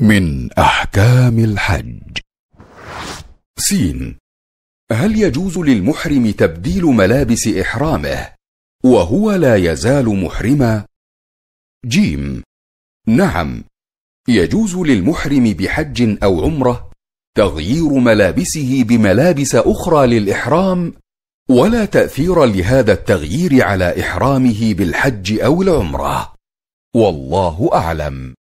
من أحكام الحج سين هل يجوز للمحرم تبديل ملابس إحرامه وهو لا يزال محرما؟ جيم نعم يجوز للمحرم بحج أو عمرة تغيير ملابسه بملابس أخرى للإحرام ولا تأثير لهذا التغيير على إحرامه بالحج أو العمرة والله أعلم